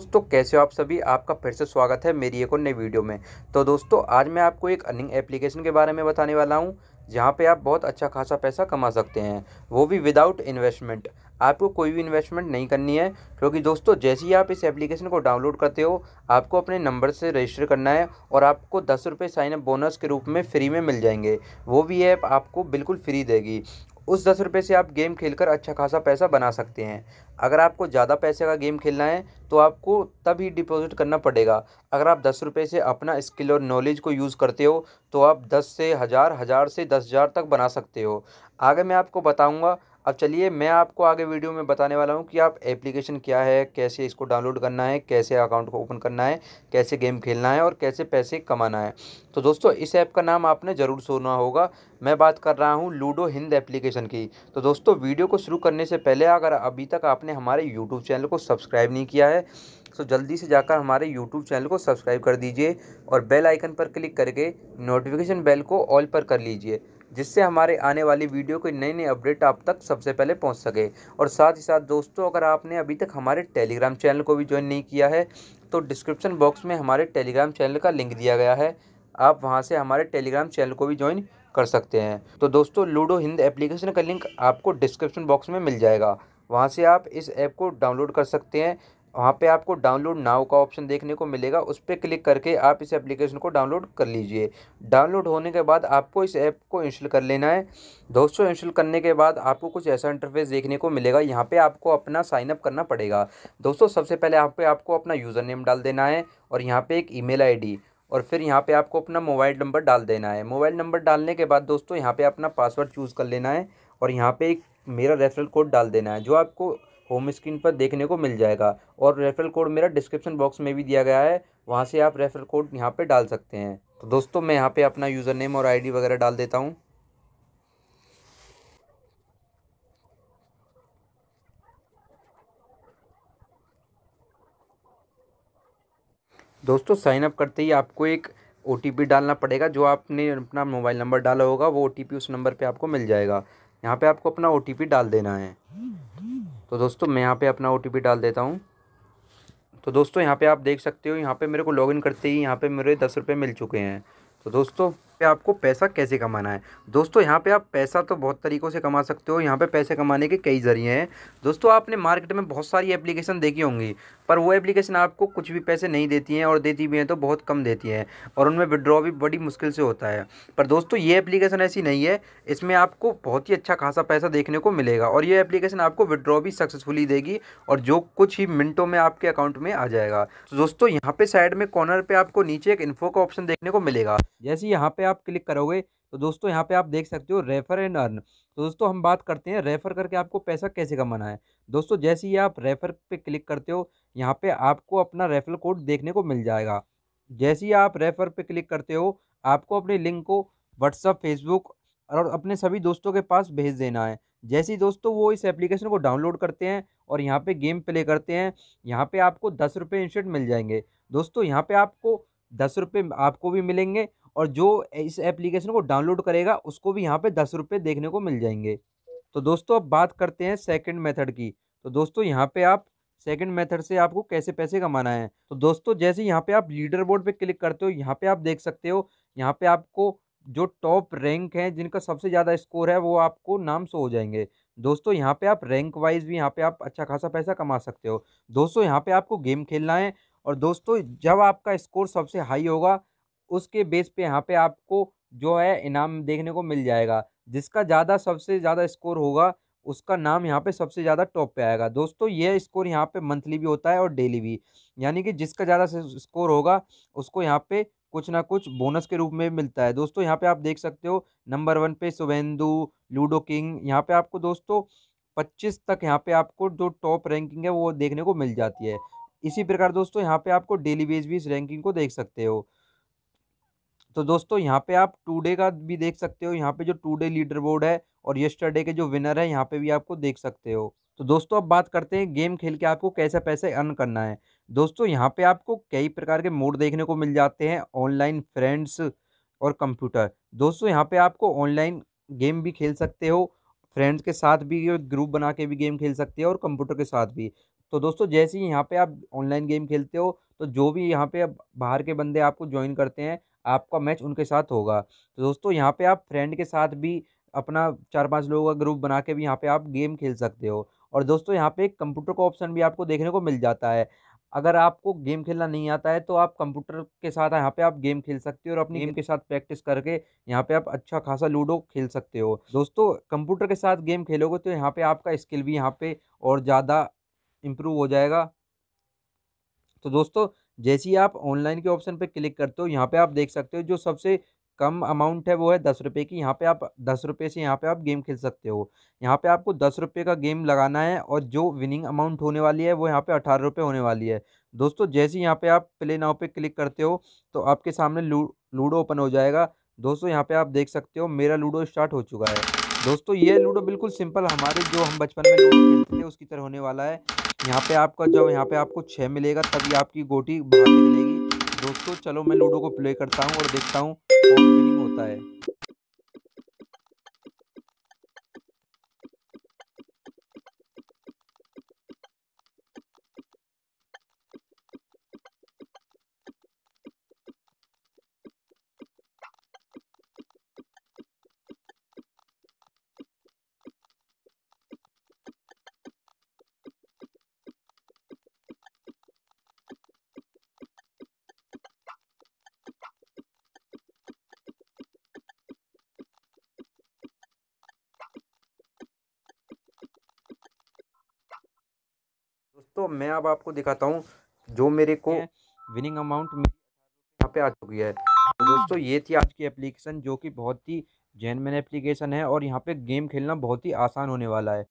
दोस्तों कैसे हो आप सभी आपका फिर से स्वागत है मेरी एक और नई वीडियो में तो दोस्तों आज मैं आपको एक अर्निंग एप्लीकेशन के बारे में बताने वाला हूँ जहाँ पे आप बहुत अच्छा खासा पैसा कमा सकते हैं वो भी विदाउट इन्वेस्टमेंट आपको कोई भी इन्वेस्टमेंट नहीं करनी है क्योंकि दोस्तों जैसे ही आप इस एप्लीकेशन को डाउनलोड करते हो आपको अपने नंबर से रजिस्टर करना है और आपको दस रुपये साइनअप बोनस के रूप में फ्री में मिल जाएंगे वो भी ऐप आपको बिल्कुल फ्री देगी उस दस रुपये से आप गेम खेल कर अच्छा खासा पैसा बना सकते हैं अगर आपको ज़्यादा पैसे का गेम खेलना है तो आपको तभी डिपॉजिट करना पड़ेगा अगर आप दस रुपये से अपना स्किल और नॉलेज को यूज़ करते हो तो आप दस से हज़ार हज़ार से दस हज़ार तक बना सकते हो आगे मैं आपको बताऊँगा अब चलिए मैं आपको आगे वीडियो में बताने वाला हूँ कि आप एप्लीकेशन क्या है कैसे इसको डाउनलोड करना है कैसे अकाउंट को ओपन करना है कैसे गेम खेलना है और कैसे पैसे कमाना है तो दोस्तों इस ऐप का नाम आपने ज़रूर सुना होगा मैं बात कर रहा हूँ लूडो हिंद एप्लीकेशन की तो दोस्तों वीडियो को शुरू करने से पहले अगर अभी तक आपने हमारे यूट्यूब चैनल को सब्सक्राइब नहीं किया है तो जल्दी से जाकर हमारे यूट्यूब चैनल को सब्सक्राइब कर दीजिए और बेल आइकन पर क्लिक करके नोटिफिकेशन बेल को ऑल पर कर लीजिए जिससे हमारे आने वाली वीडियो के नए नए अपडेट आप तक सबसे पहले पहुंच सके और साथ ही साथ दोस्तों अगर आपने अभी तक हमारे टेलीग्राम चैनल को भी ज्वाइन नहीं किया है तो डिस्क्रिप्शन बॉक्स में हमारे टेलीग्राम चैनल का लिंक दिया गया है आप वहाँ से हमारे टेलीग्राम चैनल को भी ज्वाइन कर सकते हैं तो दोस्तों लूडो हिंद एप्लीकेशन का लिंक आपको डिस्क्रिप्शन बॉक्स में मिल जाएगा वहाँ से आप इस ऐप को डाउनलोड कर सकते हैं वहाँ पे आपको डाउनलोड नाव का ऑप्शन देखने को मिलेगा उस पर क्लिक करके आप इस एप्लीकेशन को डाउनलोड कर लीजिए डाउनलोड होने के बाद आपको इस ऐप को इंस्टॉल कर लेना है दोस्तों इंस्टॉल करने के बाद आपको कुछ ऐसा इंटरफेस देखने को मिलेगा यहाँ पे आपको अपना साइनअप करना पड़ेगा दोस्तों सबसे पहले यहाँ पर आपको अपना यूज़र नेम डाल देना है और यहाँ पर एक ई मेल और फिर यहाँ पर आपको अपना मोबाइल नंबर डाल देना है मोबाइल नंबर डालने के बाद दोस्तों यहाँ पर अपना पासवर्ड चूज़ कर लेना है और यहाँ पर एक मेरा रेफरल कोड डाल देना है जो आपको होम स्क्रीन पर देखने को मिल जाएगा और रेफरल कोड मेरा डिस्क्रिप्शन बॉक्स में भी दिया गया है वहाँ से आप रेफरल कोड यहाँ पर डाल सकते हैं तो दोस्तों मैं यहाँ पर अपना यूज़र नेम और आई वगैरह डाल देता हूँ दोस्तों साइन अप करते ही आपको एक ओ डालना पड़ेगा जो आपने अपना मोबाइल नंबर डाला होगा वो ओ उस नंबर पे आपको मिल जाएगा यहाँ पे आपको अपना ओ डाल देना है तो दोस्तों मैं यहाँ पे अपना ओ डाल देता हूँ तो दोस्तों यहाँ पे आप देख सकते हो यहाँ पे मेरे को लॉगिन करते ही यहाँ पे मेरे दस रुपये मिल चुके हैं तो दोस्तों कि आपको पैसा कैसे कमाना है दोस्तों यहाँ पे आप पैसा तो बहुत तरीक़ों से कमा सकते हो यहाँ पे पैसे कमाने के कई ज़रिए हैं दोस्तों आपने मार्केट में बहुत सारी एप्लीकेशन देखी होंगी पर वो एप्लीकेशन आपको कुछ भी पैसे नहीं देती हैं और देती भी हैं तो बहुत कम देती हैं और उनमें विड्रॉ भी बड़ी मुश्किल से होता है पर दोस्तों ये एप्लीकेशन ऐसी नहीं है इसमें आपको बहुत ही अच्छा खासा पैसा देखने को मिलेगा और ये एप्लीकेशन आपको विड्रॉ भी सक्सेसफुली देगी और जो कुछ ही मिनटों में आपके अकाउंट में आ जाएगा तो दोस्तों यहाँ पे साइड में कॉर्नर पे आपको नीचे एक इन्फो का ऑप्शन देखने को मिलेगा जैसे यहाँ पे आप आप क्लिक करोगे तो दोस्तों यहाँ पे आप देख सकते हो रेफर एंड अर्न तो दोस्तों हम बात करते हैं रेफ़र करके आपको पैसा कैसे कमाना है दोस्तों जैसे ही आप रेफ़र पे क्लिक करते हो यहाँ पे आपको अपना रेफर कोड देखने को मिल जाएगा जैसे ही आप रेफ़र पे क्लिक करते हो आपको अपने लिंक को व्हाट्सअप फेसबुक और अपने सभी दोस्तों के पास भेज देना है जैसे ही दोस्तों वो इस एप्लीकेशन को डाउनलोड करते हैं और यहाँ पे गेम प्ले करते हैं यहाँ पे आपको दस रुपये मिल जाएंगे दोस्तों यहाँ पे आपको दस रुपये आपको भी मिलेंगे और जो इस एप्लीकेशन को डाउनलोड करेगा उसको भी यहाँ पे दस रुपये देखने को मिल जाएंगे तो दोस्तों अब बात करते हैं सेकंड मेथड की तो दोस्तों यहाँ पे आप सेकंड मेथड से आपको कैसे पैसे कमाना है तो दोस्तों जैसे यहाँ पे आप लीडर बोर्ड पर क्लिक करते हो यहाँ पर आप देख सकते हो यहाँ पर आपको जो टॉप रैंक हैं जिनका सबसे ज़्यादा स्कोर है वो आपको नाम सो हो जाएंगे दोस्तों यहाँ पे आप रैंक वाइज भी यहाँ पे आप अच्छा खासा पैसा कमा सकते हो दोस्तों यहाँ पे आपको गेम खेलना है और दोस्तों जब आपका स्कोर सबसे हाई होगा उसके बेस पे यहाँ पे आपको जो है इनाम देखने को मिल जाएगा जिसका ज़्यादा सबसे ज़्यादा स्कोर होगा उसका नाम यहाँ पे सबसे ज़्यादा टॉप पे आएगा दोस्तों ये स्कोर यहाँ पे मंथली भी होता है और डेली भी यानी कि जिसका ज़्यादा स्कोर होगा उसको यहाँ पे कुछ ना कुछ बोनस के रूप में मिलता है दोस्तों यहाँ पे आप देख सकते हो नंबर वन पे सुवेंदु लूडो किंग यहाँ पे आपको दोस्तों पच्चीस तक यहाँ पे आपको जो टॉप रैंकिंग है वो देखने को मिल जाती है इसी प्रकार दोस्तों यहाँ पर आपको डेली बेस भी इस रैंकिंग को देख सकते हो तो दोस्तों यहाँ पे आप टू डे का भी देख सकते हो यहाँ पे जो टू डे लीडर बोर्ड है और यस्टरडे के जो विनर है यहाँ पे भी आपको देख सकते हो तो दोस्तों अब बात करते हैं गेम खेल के आपको कैसे पैसे अर्न करना है दोस्तों यहाँ पे आपको कई प्रकार के मोड देखने को मिल जाते हैं ऑनलाइन फ्रेंड्स और कंप्यूटर दोस्तों यहाँ पे आपको ऑनलाइन गेम भी खेल सकते हो फ्रेंड्स के साथ भी ग्रुप बना के भी गेम खेल सकते हो और कंप्यूटर के साथ भी तो दोस्तों जैसे ही यहाँ पे आप ऑनलाइन गेम खेलते हो तो जो भी यहाँ पे बाहर के बंदे आपको ज्वाइन करते हैं आपका मैच उनके साथ होगा तो दोस्तों यहाँ पे आप फ्रेंड के साथ भी अपना चार पांच लोगों का ग्रुप बना के भी यहाँ पे आप गेम खेल सकते हो और दोस्तों यहाँ पे कंप्यूटर का ऑप्शन भी आपको देखने को मिल जाता है अगर आपको गेम खेलना नहीं आता है तो आप कंप्यूटर के साथ यहाँ पे आप गेम खेल सकते हो और अपनी गेम के साथ प्रैक्टिस करके यहाँ पे आप अच्छा खासा लूडो खेल सकते हो दोस्तों कंप्यूटर के साथ गेम खेलोगे तो यहाँ पे आपका स्किल भी यहाँ पे और ज़्यादा इम्प्रूव हो जाएगा तो दोस्तों जैसे ही आप ऑनलाइन के ऑप्शन पर क्लिक करते हो यहाँ पर आप देख सकते हो जो सबसे कम अमाउंट है वो है दस रुपये की यहाँ पे आप दस रुपये से यहाँ पे आप गेम खेल सकते हो यहाँ पे आपको दस रुपये का गेम लगाना है और जो विनिंग अमाउंट होने वाली है वो यहाँ पे अठारह रुपये होने वाली है दोस्तों जैसे यहाँ पे आप प्ले नाव पे क्लिक करते हो तो आपके सामने लू, लूडो ओपन हो जाएगा दोस्तों यहाँ पर आप देख सकते हो मेरा लूडो स्टार्ट हो चुका है दोस्तों ये लूडो बिल्कुल सिंपल हमारे जो हम बचपन में लूडो खेलते थे उसकी तरह होने वाला है यहाँ पे आपका जब यहाँ पे आपको छः मिलेगा तभी आपकी गोटी बाहर निकलेगी दोस्तों चलो मैं लूडो को प्ले करता हूँ और देखता हूँ कौन विनिंग होता है तो मैं अब आपको दिखाता हूँ जो मेरे को विनिंग अमाउंट यहाँ पे आ चुकी है तो हाँ। दोस्तों ये थी आज की एप्लीकेशन जो कि बहुत ही जैनमैन एप्लीकेशन है और यहाँ पे गेम खेलना बहुत ही आसान होने वाला है